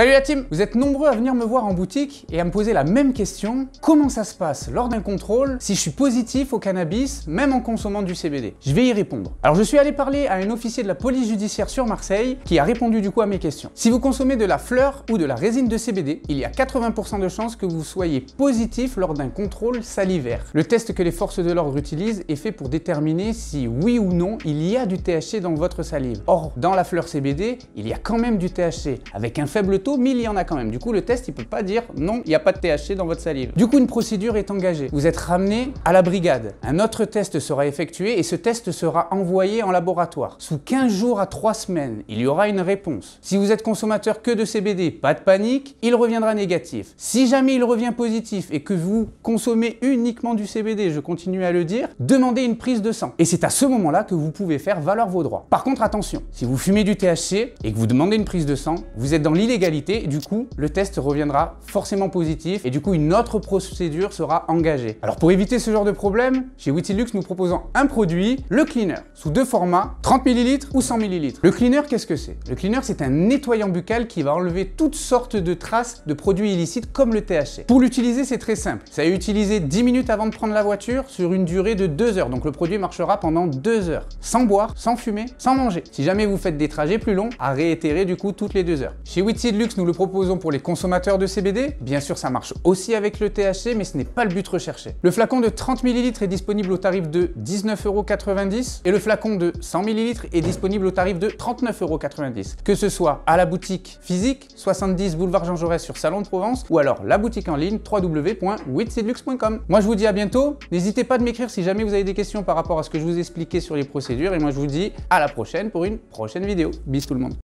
Salut la team Vous êtes nombreux à venir me voir en boutique et à me poser la même question. Comment ça se passe lors d'un contrôle si je suis positif au cannabis, même en consommant du CBD Je vais y répondre. Alors je suis allé parler à un officier de la police judiciaire sur Marseille qui a répondu du coup à mes questions. Si vous consommez de la fleur ou de la résine de CBD, il y a 80% de chances que vous soyez positif lors d'un contrôle salivaire. Le test que les forces de l'ordre utilisent est fait pour déterminer si oui ou non il y a du THC dans votre salive. Or, dans la fleur CBD, il y a quand même du THC avec un faible taux mais il y en a quand même. Du coup, le test, il peut pas dire non, il n'y a pas de THC dans votre salive. Du coup, une procédure est engagée. Vous êtes ramené à la brigade. Un autre test sera effectué et ce test sera envoyé en laboratoire. Sous 15 jours à 3 semaines, il y aura une réponse. Si vous êtes consommateur que de CBD, pas de panique, il reviendra négatif. Si jamais il revient positif et que vous consommez uniquement du CBD, je continue à le dire, demandez une prise de sang. Et c'est à ce moment-là que vous pouvez faire valoir vos droits. Par contre, attention, si vous fumez du THC et que vous demandez une prise de sang, vous êtes dans l'illégalité du coup, le test reviendra forcément positif et du coup, une autre procédure sera engagée. Alors pour éviter ce genre de problème, chez Witilux, nous proposons un produit, le cleaner, sous deux formats, 30 ml ou 100 ml. Le cleaner, qu'est-ce que c'est Le cleaner, c'est un nettoyant buccal qui va enlever toutes sortes de traces de produits illicites comme le THC. Pour l'utiliser, c'est très simple. Ça est utilisé 10 minutes avant de prendre la voiture sur une durée de 2 heures. Donc le produit marchera pendant 2 heures, sans boire, sans fumer, sans manger. Si jamais vous faites des trajets plus longs, à réitérer du coup toutes les 2 heures. Chez Witilux, nous le proposons pour les consommateurs de CBD. Bien sûr, ça marche aussi avec le THC, mais ce n'est pas le but recherché. Le flacon de 30 ml est disponible au tarif de 19,90€ et le flacon de 100 ml est disponible au tarif de 39,90€. Que ce soit à la boutique physique, 70 boulevard Jean Jaurès sur Salon de Provence, ou alors la boutique en ligne www.witsedlux.com. Moi, je vous dis à bientôt. N'hésitez pas de m'écrire si jamais vous avez des questions par rapport à ce que je vous expliquais sur les procédures. Et moi, je vous dis à la prochaine pour une prochaine vidéo. Bis tout le monde.